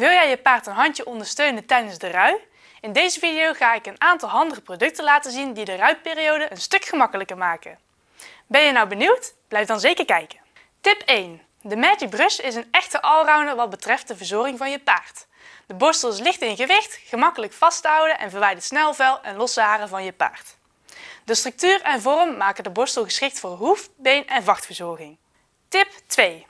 Wil jij je paard een handje ondersteunen tijdens de rui? In deze video ga ik een aantal handige producten laten zien die de ruitperiode een stuk gemakkelijker maken. Ben je nou benieuwd? Blijf dan zeker kijken. Tip 1. De Magic Brush is een echte allrounder wat betreft de verzorging van je paard. De borstel is licht in gewicht, gemakkelijk vast te houden en verwijdert snel vel en losse haren van je paard. De structuur en vorm maken de borstel geschikt voor hoef, been en vachtverzorging. Tip 2.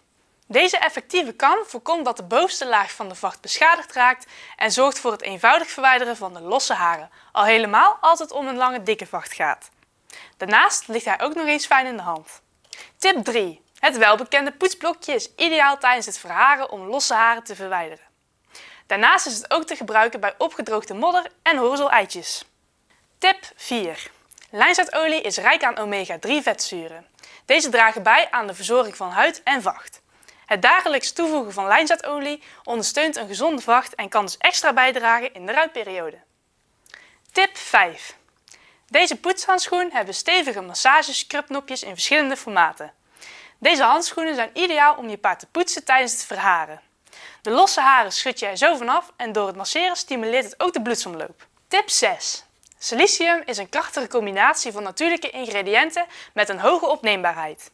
Deze effectieve kam voorkomt dat de bovenste laag van de vacht beschadigd raakt en zorgt voor het eenvoudig verwijderen van de losse haren, al helemaal als het om een lange dikke vacht gaat. Daarnaast ligt hij ook nog eens fijn in de hand. Tip 3. Het welbekende poetsblokje is ideaal tijdens het verharen om losse haren te verwijderen. Daarnaast is het ook te gebruiken bij opgedroogde modder en horzel eitjes. Tip 4. Lijnzaadolie is rijk aan omega-3 vetzuren. Deze dragen bij aan de verzorging van huid en vacht. Het dagelijks toevoegen van lijnzetolie ondersteunt een gezonde vacht en kan dus extra bijdragen in de ruitperiode. Tip 5. Deze poetshandschoen hebben stevige massagescrubnopjes in verschillende formaten. Deze handschoenen zijn ideaal om je paard te poetsen tijdens het verharen. De losse haren schud je er zo vanaf en door het masseren stimuleert het ook de bloedsomloop. Tip 6. Silicium is een krachtige combinatie van natuurlijke ingrediënten met een hoge opneembaarheid.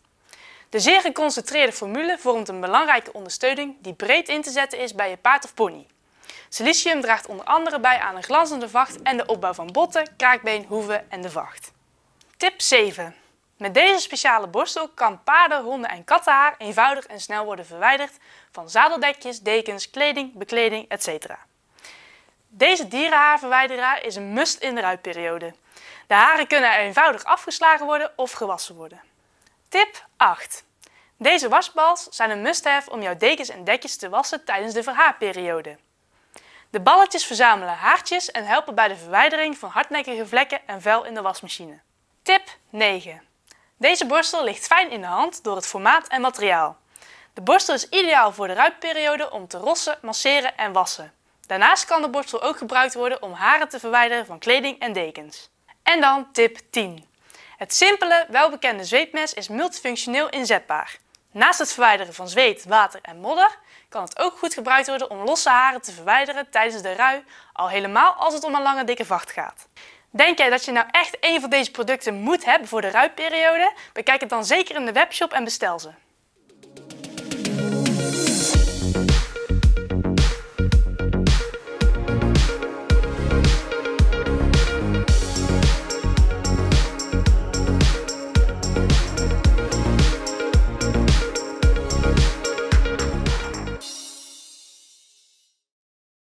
De zeer geconcentreerde formule vormt een belangrijke ondersteuning die breed in te zetten is bij je paard of pony. Silicium draagt onder andere bij aan een glanzende vacht en de opbouw van botten, kraakbeen, hoeven en de vacht. Tip 7. Met deze speciale borstel kan paarden, honden en kattenhaar eenvoudig en snel worden verwijderd van zadeldekjes, dekens, kleding, bekleding, etc. Deze dierenhaarverwijderaar is een must in de ruitperiode. De haren kunnen eenvoudig afgeslagen worden of gewassen worden. Tip 8. Deze wasbals zijn een must-have om jouw dekens en dekjes te wassen tijdens de verhaarperiode. De balletjes verzamelen haartjes en helpen bij de verwijdering van hardnekkige vlekken en vuil in de wasmachine. Tip 9. Deze borstel ligt fijn in de hand door het formaat en materiaal. De borstel is ideaal voor de ruimperiode om te rossen, masseren en wassen. Daarnaast kan de borstel ook gebruikt worden om haren te verwijderen van kleding en dekens. En dan tip 10. Het simpele, welbekende zweepmes is multifunctioneel inzetbaar. Naast het verwijderen van zweet, water en modder kan het ook goed gebruikt worden om losse haren te verwijderen tijdens de rui, al helemaal als het om een lange dikke vacht gaat. Denk jij dat je nou echt een van deze producten moet hebben voor de ruiperiode? Bekijk het dan zeker in de webshop en bestel ze.